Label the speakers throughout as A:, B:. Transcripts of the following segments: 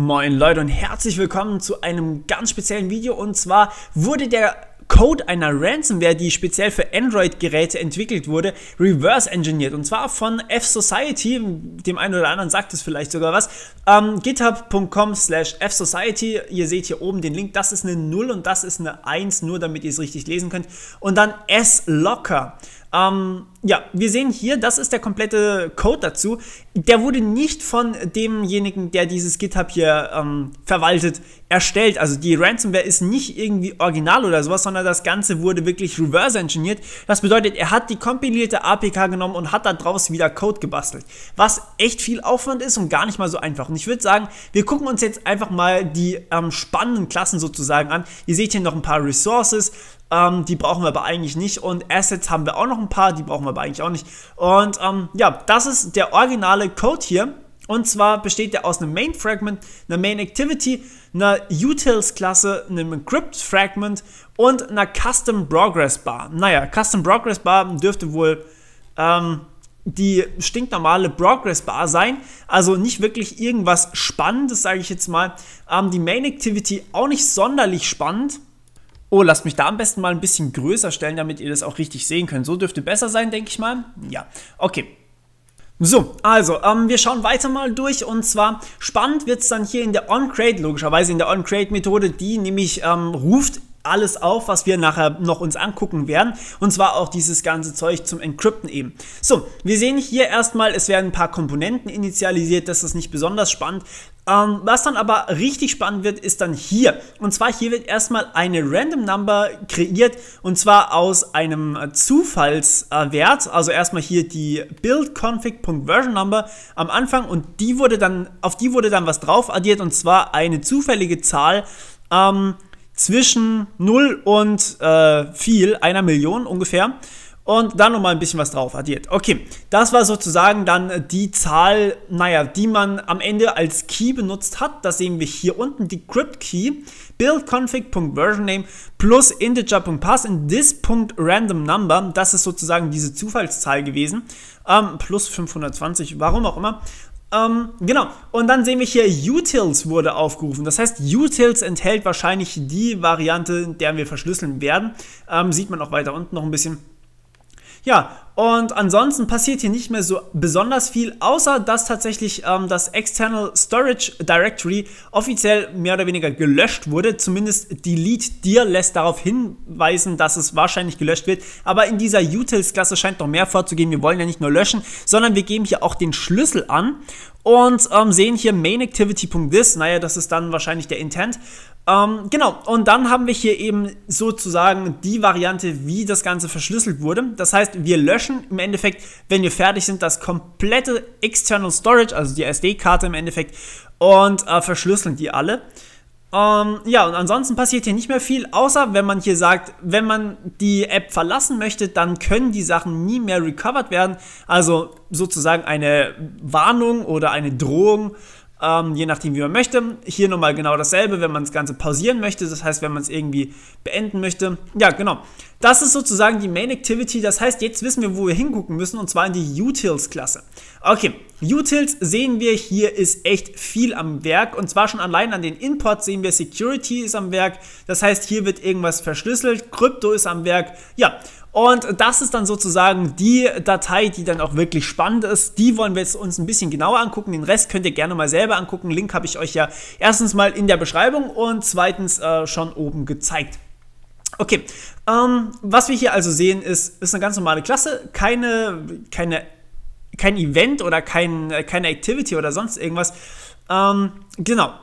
A: Moin Leute und herzlich willkommen zu einem ganz speziellen Video und zwar wurde der Code einer Ransomware, die speziell für Android-Geräte entwickelt wurde, reverse engineert. Und zwar von F-Society, dem einen oder anderen sagt es vielleicht sogar was, ähm, github.com slash F-Society. Ihr seht hier oben den Link, das ist eine 0 und das ist eine 1, nur damit ihr es richtig lesen könnt. Und dann S-Locker. Ähm, ja, wir sehen hier, das ist der komplette Code dazu. Der wurde nicht von demjenigen, der dieses GitHub hier ähm, verwaltet, erstellt. Also die Ransomware ist nicht irgendwie original oder sowas, sondern das Ganze wurde wirklich reverse engineert. Das bedeutet, er hat die kompilierte APK genommen und hat da draus wieder Code gebastelt. Was echt viel Aufwand ist und gar nicht mal so einfach. Und ich würde sagen, wir gucken uns jetzt einfach mal die ähm, spannenden Klassen sozusagen an. Ihr seht hier noch ein paar Resources. Ähm, die brauchen wir aber eigentlich nicht. Und Assets haben wir auch noch ein paar, die brauchen wir aber eigentlich auch nicht. Und ähm, ja, das ist der originale Code hier. Und zwar besteht der aus einem Main Fragment, einer Main Activity, einer Utils Klasse, einem Encrypt Fragment und einer Custom Progress Bar. Naja, Custom Progress Bar dürfte wohl ähm, die stinknormale Progress Bar sein. Also nicht wirklich irgendwas Spannendes, sage ich jetzt mal. Ähm, die Main Activity auch nicht sonderlich spannend. Oh, lasst mich da am besten mal ein bisschen größer stellen, damit ihr das auch richtig sehen könnt. So dürfte besser sein, denke ich mal. Ja, okay. So, also, ähm, wir schauen weiter mal durch und zwar spannend wird es dann hier in der on logischerweise in der on methode die nämlich ähm, ruft alles auf, was wir nachher noch uns angucken werden. Und zwar auch dieses ganze Zeug zum Encrypten eben. So, wir sehen hier erstmal, es werden ein paar Komponenten initialisiert. Das ist nicht besonders spannend. Ähm, was dann aber richtig spannend wird, ist dann hier. Und zwar hier wird erstmal eine Random Number kreiert und zwar aus einem äh, Zufallswert. Also erstmal hier die build-config.version Number am Anfang und die wurde dann, auf die wurde dann was drauf addiert und zwar eine zufällige Zahl. Ähm, zwischen 0 und äh, viel, einer Million ungefähr und dann nochmal ein bisschen was drauf addiert. Okay, das war sozusagen dann die Zahl, naja, die man am Ende als Key benutzt hat. Das sehen wir hier unten, die Crypt Key, buildconfig.versionname plus integer.pass in this.randomNumber. Das ist sozusagen diese Zufallszahl gewesen, ähm, plus 520, warum auch immer. Ähm, genau, und dann sehen wir hier, Utils wurde aufgerufen. Das heißt, Utils enthält wahrscheinlich die Variante, der wir verschlüsseln werden. Ähm, sieht man auch weiter unten noch ein bisschen. Ja, und ansonsten passiert hier nicht mehr so besonders viel, außer dass tatsächlich ähm, das External Storage Directory offiziell mehr oder weniger gelöscht wurde. Zumindest Delete Dir lässt darauf hinweisen, dass es wahrscheinlich gelöscht wird. Aber in dieser Utils-Klasse scheint noch mehr vorzugehen. Wir wollen ja nicht nur löschen, sondern wir geben hier auch den Schlüssel an und ähm, sehen hier mainActivity.this. Naja, das ist dann wahrscheinlich der Intent. Ähm, genau, und dann haben wir hier eben sozusagen die Variante, wie das Ganze verschlüsselt wurde. Das heißt, wir löschen im Endeffekt, wenn wir fertig sind, das komplette External Storage, also die SD-Karte im Endeffekt, und äh, verschlüsseln die alle. Ähm, ja, und ansonsten passiert hier nicht mehr viel, außer wenn man hier sagt, wenn man die App verlassen möchte, dann können die Sachen nie mehr recovered werden. Also sozusagen eine Warnung oder eine Drohung ähm, je nachdem, wie man möchte. Hier nochmal genau dasselbe, wenn man das Ganze pausieren möchte, das heißt, wenn man es irgendwie beenden möchte. Ja, genau. Das ist sozusagen die Main Activity, das heißt, jetzt wissen wir, wo wir hingucken müssen, und zwar in die Utils-Klasse. Okay, Utils sehen wir, hier ist echt viel am Werk, und zwar schon allein an den Imports sehen wir, Security ist am Werk, das heißt, hier wird irgendwas verschlüsselt, Krypto ist am Werk, ja, und das ist dann sozusagen die Datei, die dann auch wirklich spannend ist. Die wollen wir jetzt uns ein bisschen genauer angucken. Den Rest könnt ihr gerne mal selber angucken. Link habe ich euch ja erstens mal in der Beschreibung und zweitens äh, schon oben gezeigt. Okay, ähm, was wir hier also sehen, ist, ist eine ganz normale Klasse, keine, keine, kein Event oder kein, äh, keine Activity oder sonst irgendwas. Ähm, genau.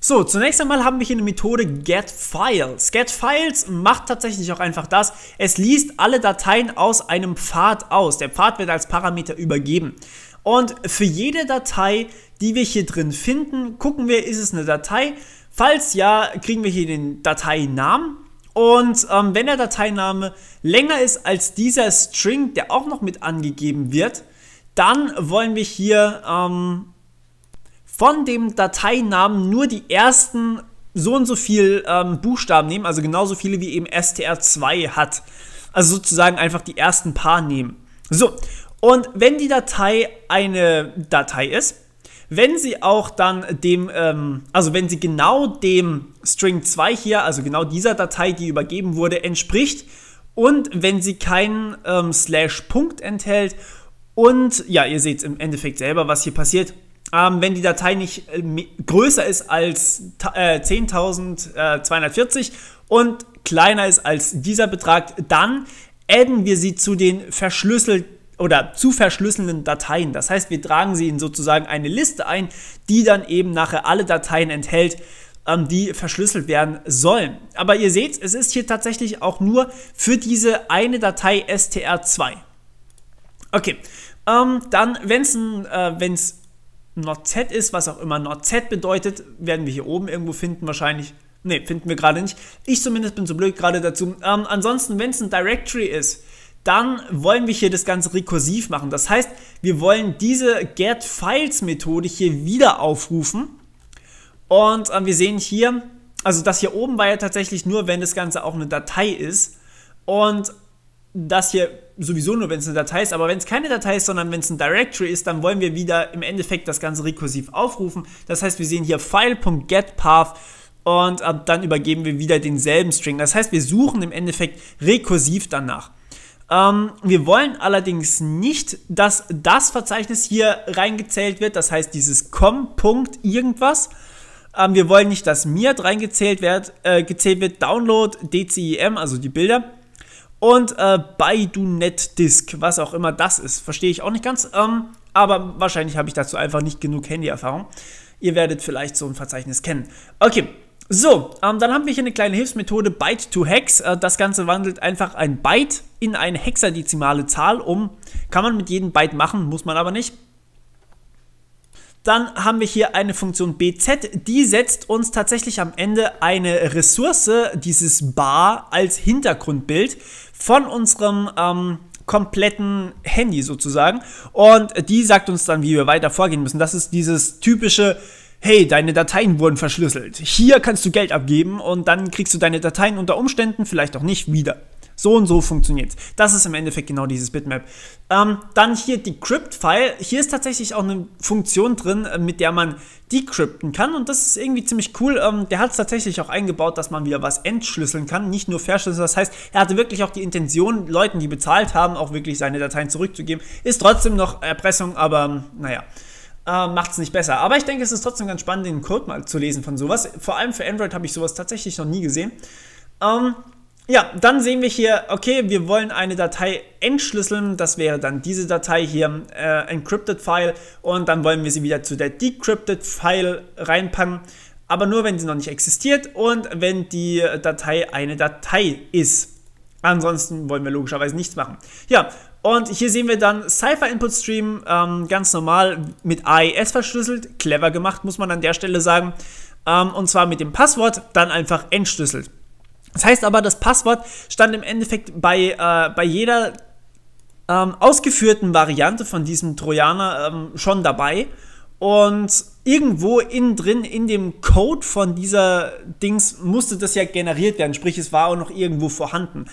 A: So, zunächst einmal haben wir hier eine Methode getFiles. GetFiles macht tatsächlich auch einfach das, es liest alle Dateien aus einem Pfad aus. Der Pfad wird als Parameter übergeben. Und für jede Datei, die wir hier drin finden, gucken wir, ist es eine Datei. Falls ja, kriegen wir hier den Dateinamen und ähm, wenn der Dateiname länger ist als dieser String, der auch noch mit angegeben wird, dann wollen wir hier ähm, von dem Dateinamen nur die ersten so und so viel ähm, Buchstaben nehmen, also genauso viele wie eben str2 hat. Also sozusagen einfach die ersten paar nehmen. So, und wenn die Datei eine Datei ist, wenn sie auch dann dem, ähm, also wenn sie genau dem String 2 hier, also genau dieser Datei, die übergeben wurde, entspricht und wenn sie keinen ähm, Slash-Punkt enthält und ja, ihr seht im Endeffekt selber, was hier passiert. Ähm, wenn die Datei nicht äh, größer ist als äh, 10.240 äh, und kleiner ist als dieser Betrag, dann adden wir sie zu den verschlüsselten oder zu verschlüsselnden Dateien. Das heißt, wir tragen sie in sozusagen eine Liste ein, die dann eben nachher alle Dateien enthält, ähm, die verschlüsselt werden sollen. Aber ihr seht, es ist hier tatsächlich auch nur für diese eine Datei str2. Okay, ähm, dann, wenn es äh, wenn's ist, was auch immer NordZ bedeutet, werden wir hier oben irgendwo finden wahrscheinlich. Ne, finden wir gerade nicht. Ich zumindest bin zu blöd gerade dazu. Ähm, ansonsten, wenn es ein Directory ist, dann wollen wir hier das Ganze rekursiv machen. Das heißt, wir wollen diese GetFiles-Methode hier wieder aufrufen. Und äh, wir sehen hier, also das hier oben war ja tatsächlich nur, wenn das Ganze auch eine Datei ist. Und das hier sowieso nur, wenn es eine Datei ist. Aber wenn es keine Datei ist, sondern wenn es ein Directory ist, dann wollen wir wieder im Endeffekt das Ganze rekursiv aufrufen. Das heißt, wir sehen hier file.getPath und äh, dann übergeben wir wieder denselben String. Das heißt, wir suchen im Endeffekt rekursiv danach. Ähm, wir wollen allerdings nicht, dass das Verzeichnis hier reingezählt wird, das heißt dieses com. irgendwas. Ähm, wir wollen nicht, dass mir reingezählt wird, äh, gezählt wird, Download, DCIM, also die Bilder. Und äh, Baidu NetDisk, was auch immer das ist, verstehe ich auch nicht ganz. Ähm, aber wahrscheinlich habe ich dazu einfach nicht genug Handyerfahrung. Ihr werdet vielleicht so ein Verzeichnis kennen. Okay, so, ähm, dann haben wir hier eine kleine Hilfsmethode Byte to Hex. Äh, das Ganze wandelt einfach ein Byte in eine hexadezimale Zahl um. Kann man mit jedem Byte machen, muss man aber nicht. Dann haben wir hier eine Funktion bz, die setzt uns tatsächlich am Ende eine Ressource, dieses bar, als Hintergrundbild von unserem ähm, kompletten Handy sozusagen. Und die sagt uns dann, wie wir weiter vorgehen müssen. Das ist dieses typische hey, deine Dateien wurden verschlüsselt. Hier kannst du Geld abgeben und dann kriegst du deine Dateien unter Umständen vielleicht auch nicht wieder. So und so funktioniert Das ist im Endeffekt genau dieses Bitmap. Ähm, dann hier decrypt file Hier ist tatsächlich auch eine Funktion drin, äh, mit der man decrypten kann. Und das ist irgendwie ziemlich cool. Ähm, der hat es tatsächlich auch eingebaut, dass man wieder was entschlüsseln kann, nicht nur verschlüsseln. Das heißt, er hatte wirklich auch die Intention, Leuten, die bezahlt haben, auch wirklich seine Dateien zurückzugeben. Ist trotzdem noch Erpressung, aber naja äh, macht es nicht besser. Aber ich denke, es ist trotzdem ganz spannend, den Code mal zu lesen von sowas. Vor allem für Android habe ich sowas tatsächlich noch nie gesehen. Ähm, ja, dann sehen wir hier, okay, wir wollen eine Datei entschlüsseln. Das wäre dann diese Datei hier, äh, Encrypted File. Und dann wollen wir sie wieder zu der Decrypted File reinpacken. Aber nur, wenn sie noch nicht existiert und wenn die Datei eine Datei ist. Ansonsten wollen wir logischerweise nichts machen. Ja, und hier sehen wir dann Cypher Input Stream, ähm, ganz normal mit AES verschlüsselt, clever gemacht, muss man an der Stelle sagen. Ähm, und zwar mit dem Passwort, dann einfach entschlüsselt. Das heißt aber, das Passwort stand im Endeffekt bei, äh, bei jeder ähm, ausgeführten Variante von diesem Trojaner ähm, schon dabei. Und irgendwo innen drin in dem Code von dieser Dings musste das ja generiert werden, sprich es war auch noch irgendwo vorhanden.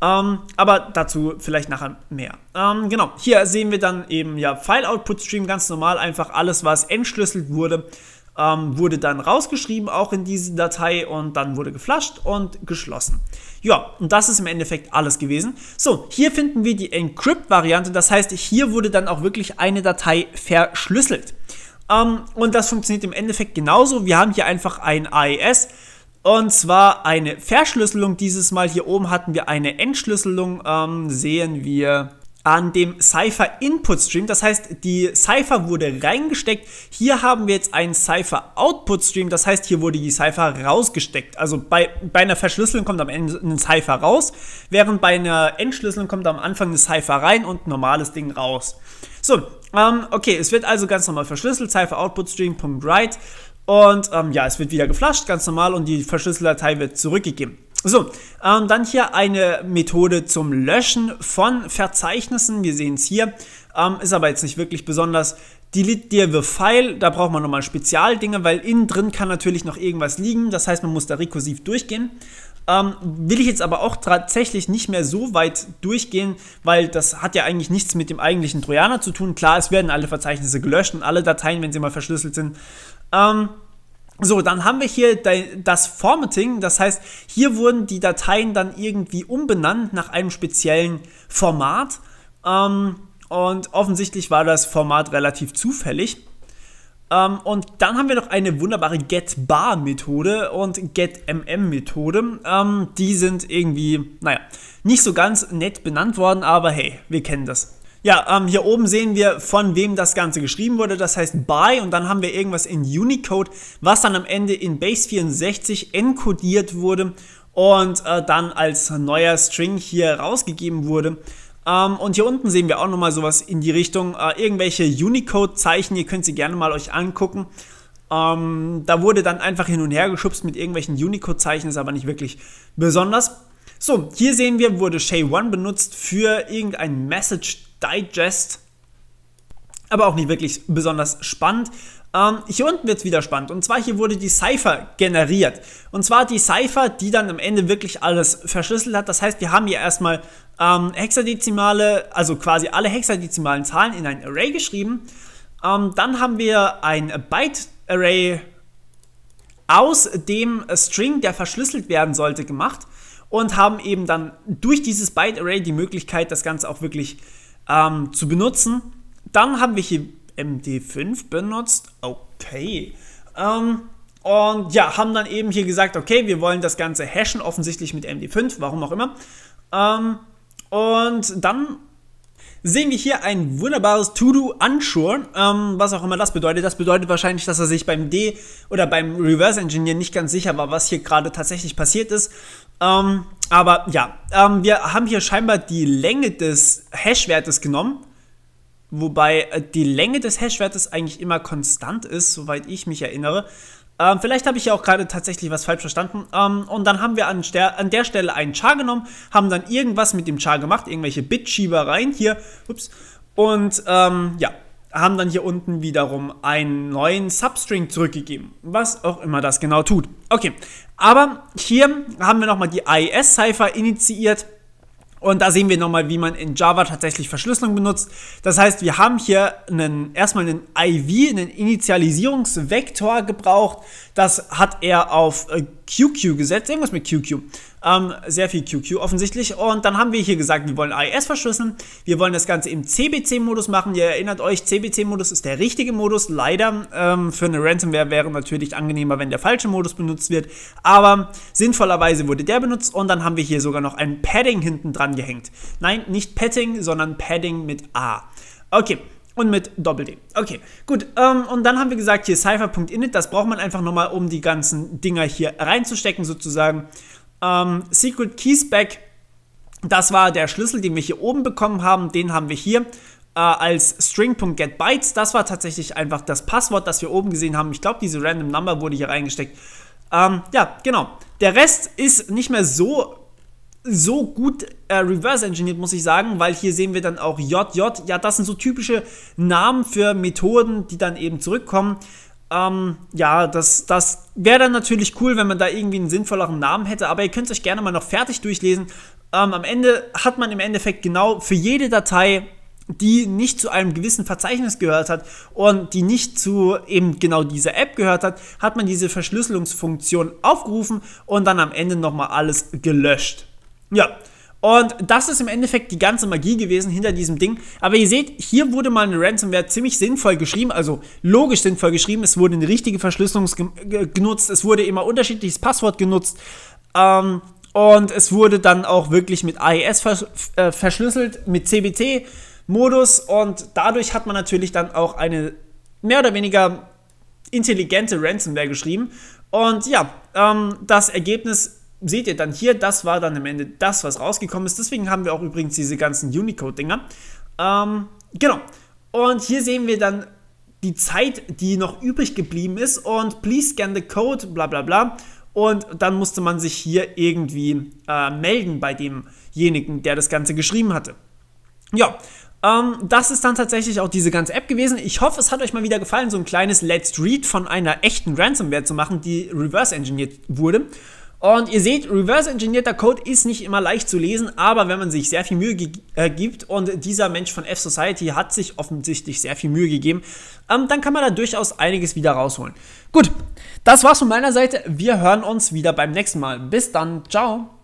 A: Ähm, aber dazu vielleicht nachher mehr. Ähm, genau, hier sehen wir dann eben ja File-Output-Stream ganz normal, einfach alles, was entschlüsselt wurde, ähm, wurde dann rausgeschrieben, auch in diese Datei und dann wurde geflasht und geschlossen. Ja, und das ist im Endeffekt alles gewesen. So, hier finden wir die Encrypt-Variante, das heißt, hier wurde dann auch wirklich eine Datei verschlüsselt. Ähm, und das funktioniert im Endeffekt genauso. Wir haben hier einfach ein AES. Und zwar eine Verschlüsselung. Dieses Mal hier oben hatten wir eine Entschlüsselung. Ähm, sehen wir an dem Cypher Input Stream. Das heißt, die Cypher wurde reingesteckt. Hier haben wir jetzt einen Cypher Output Stream. Das heißt, hier wurde die Cypher rausgesteckt. Also bei, bei einer Verschlüsselung kommt am Ende ein Cypher raus, während bei einer Entschlüsselung kommt am Anfang eine Cypher rein und ein normales Ding raus. So, ähm, okay, es wird also ganz normal verschlüsselt. Cypher Output Stream. Write. Und ähm, ja, es wird wieder geflasht, ganz normal, und die Verschlüsseldatei wird zurückgegeben. So, ähm, dann hier eine Methode zum Löschen von Verzeichnissen. Wir sehen es hier, ähm, ist aber jetzt nicht wirklich besonders. Delete dir the file, da braucht man nochmal Spezialdinge, weil innen drin kann natürlich noch irgendwas liegen. Das heißt, man muss da rekursiv durchgehen. Ähm, will ich jetzt aber auch tatsächlich nicht mehr so weit durchgehen, weil das hat ja eigentlich nichts mit dem eigentlichen Trojaner zu tun. Klar, es werden alle Verzeichnisse gelöscht und alle Dateien, wenn sie mal verschlüsselt sind. Ähm, so, dann haben wir hier das Formatting, das heißt, hier wurden die Dateien dann irgendwie umbenannt nach einem speziellen Format. Ähm, und offensichtlich war das Format relativ zufällig. Ähm, und dann haben wir noch eine wunderbare getBar-Methode und getMM-Methode. Ähm, die sind irgendwie, naja, nicht so ganz nett benannt worden, aber hey, wir kennen das. Ja, ähm, hier oben sehen wir, von wem das Ganze geschrieben wurde. Das heißt by und dann haben wir irgendwas in Unicode, was dann am Ende in Base 64 encodiert wurde und äh, dann als neuer String hier rausgegeben wurde. Ähm, und hier unten sehen wir auch nochmal sowas in die Richtung. Äh, irgendwelche Unicode-Zeichen, ihr könnt sie gerne mal euch angucken. Ähm, da wurde dann einfach hin und her geschubst mit irgendwelchen Unicode-Zeichen, ist aber nicht wirklich besonders. So, hier sehen wir, wurde Shay1 benutzt für irgendein Message Digest. Aber auch nicht wirklich besonders spannend. Ähm, hier unten wird es wieder spannend. Und zwar hier wurde die Cypher generiert. Und zwar die Cypher, die dann am Ende wirklich alles verschlüsselt hat. Das heißt, wir haben hier erstmal ähm, hexadezimale, also quasi alle hexadezimalen Zahlen in ein Array geschrieben. Ähm, dann haben wir ein Byte-Array aus dem String, der verschlüsselt werden sollte, gemacht und haben eben dann durch dieses Byte-Array die Möglichkeit, das Ganze auch wirklich zu ähm, zu benutzen. Dann haben wir hier MD5 benutzt. Okay. Ähm, und ja, haben dann eben hier gesagt, okay, wir wollen das Ganze hashen, offensichtlich mit MD5, warum auch immer. Ähm, und dann sehen wir hier ein wunderbares To-Do Unsure, ähm, was auch immer das bedeutet. Das bedeutet wahrscheinlich, dass er sich beim D oder beim Reverse Engineer nicht ganz sicher war, was hier gerade tatsächlich passiert ist. Ähm, aber ja, ähm, wir haben hier scheinbar die Länge des Hash-Wertes genommen, wobei äh, die Länge des Hash-Wertes eigentlich immer konstant ist, soweit ich mich erinnere. Ähm, vielleicht habe ich ja auch gerade tatsächlich was falsch verstanden. Ähm, und dann haben wir an, an, der Stelle einen Char genommen, haben dann irgendwas mit dem Char gemacht, irgendwelche Bitschiebereien hier. Ups. Und ähm, ja, haben dann hier unten wiederum einen neuen Substring zurückgegeben, was auch immer das genau tut. Okay, aber hier haben wir nochmal die aes cypher initiiert und da sehen wir nochmal, wie man in Java tatsächlich Verschlüsselung benutzt. Das heißt, wir haben hier einen, erstmal einen IV, einen Initialisierungsvektor gebraucht. Das hat er auf äh, QQ gesetzt, irgendwas mit QQ. Ähm, sehr viel QQ offensichtlich. Und dann haben wir hier gesagt, wir wollen AES verschlüsseln. Wir wollen das Ganze im CBC-Modus machen. Ihr erinnert euch, CBC-Modus ist der richtige Modus. Leider ähm, für eine Ransomware wäre natürlich angenehmer, wenn der falsche Modus benutzt wird. Aber sinnvollerweise wurde der benutzt. Und dann haben wir hier sogar noch ein Padding hinten dran gehängt. Nein, nicht Padding, sondern Padding mit A. Okay, und mit Doppel-D. Okay, gut. Ähm, und dann haben wir gesagt, hier Cypher.init, das braucht man einfach nochmal, um die ganzen Dinger hier reinzustecken sozusagen. Ähm, Secret Keys Back, das war der Schlüssel, den wir hier oben bekommen haben. Den haben wir hier äh, als String.getBytes. Das war tatsächlich einfach das Passwort, das wir oben gesehen haben. Ich glaube, diese Random Number wurde hier reingesteckt. Ähm, ja, genau. Der Rest ist nicht mehr so so gut äh, reverse engineert, muss ich sagen, weil hier sehen wir dann auch JJ. Ja, das sind so typische Namen für Methoden, die dann eben zurückkommen. Ähm, ja, das, das wäre dann natürlich cool, wenn man da irgendwie einen sinnvolleren Namen hätte, aber ihr könnt es euch gerne mal noch fertig durchlesen. Ähm, am Ende hat man im Endeffekt genau für jede Datei die nicht zu einem gewissen Verzeichnis gehört hat und die nicht zu eben genau dieser App gehört hat, hat man diese Verschlüsselungsfunktion aufgerufen und dann am Ende nochmal alles gelöscht. Ja. Und das ist im Endeffekt die ganze Magie gewesen hinter diesem Ding. Aber ihr seht, hier wurde mal eine Ransomware ziemlich sinnvoll geschrieben, also logisch sinnvoll geschrieben. Es wurde eine richtige Verschlüsselung genutzt, es wurde immer unterschiedliches Passwort genutzt. Ähm, und es wurde dann auch wirklich mit AES vers äh, verschlüsselt, mit CBT-Modus. Und dadurch hat man natürlich dann auch eine mehr oder weniger intelligente Ransomware geschrieben. Und ja, ähm, das Ergebnis seht ihr dann hier, das war dann am Ende das, was rausgekommen ist. Deswegen haben wir auch übrigens diese ganzen Unicode-Dinger. Ähm, genau. Und hier sehen wir dann die Zeit, die noch übrig geblieben ist und please scan the code, bla bla bla. Und dann musste man sich hier irgendwie äh, melden bei demjenigen, der das Ganze geschrieben hatte. Ja, ähm, das ist dann tatsächlich auch diese ganze App gewesen. Ich hoffe, es hat euch mal wieder gefallen, so ein kleines Let's Read von einer echten Ransomware zu machen, die reverse engineert wurde. Und ihr seht, reverse-engineerter Code ist nicht immer leicht zu lesen, aber wenn man sich sehr viel Mühe äh, gibt und dieser Mensch von F-Society hat sich offensichtlich sehr viel Mühe gegeben, ähm, dann kann man da durchaus einiges wieder rausholen. Gut, das war's von meiner Seite. Wir hören uns wieder beim nächsten Mal. Bis dann, ciao.